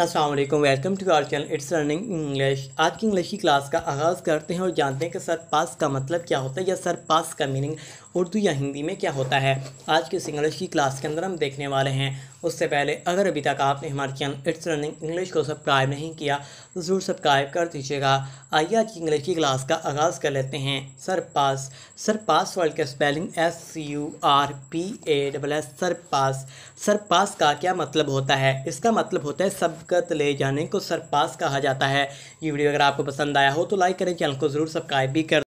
Aslam welcome to our channel it's learning English आज की English की क्लास का आगाज़ करते हैं और जानते हैं कि सर पास का मतलब क्या होता है या सर पास का मीनिंग उर्दू या हिंदी में क्या होता है आज की इस इंग्लिश की क्लास के अंदर हम देखने वाले हैं उससे पहले अगर अभी तक आपने हमारे चैनल इट्स लर्निंग इंग्लिश को सब्सक्राइब नहीं किया तो ज़रूर सब्सक्राइब कर दीजिएगा आइए आज की इंग्लिश की क्लास का आगाज़ कर लेते हैं surpass surpass word का spelling S U R P A double S surpass surpass का क्या मतलब होता है इसका मतलब होता है सब शफकत ले जाने को सरपास कहा जाता है ये वीडियो अगर आपको पसंद आया हो तो लाइक करें चैनल को ज़रूर सब्सक्राइब भी कर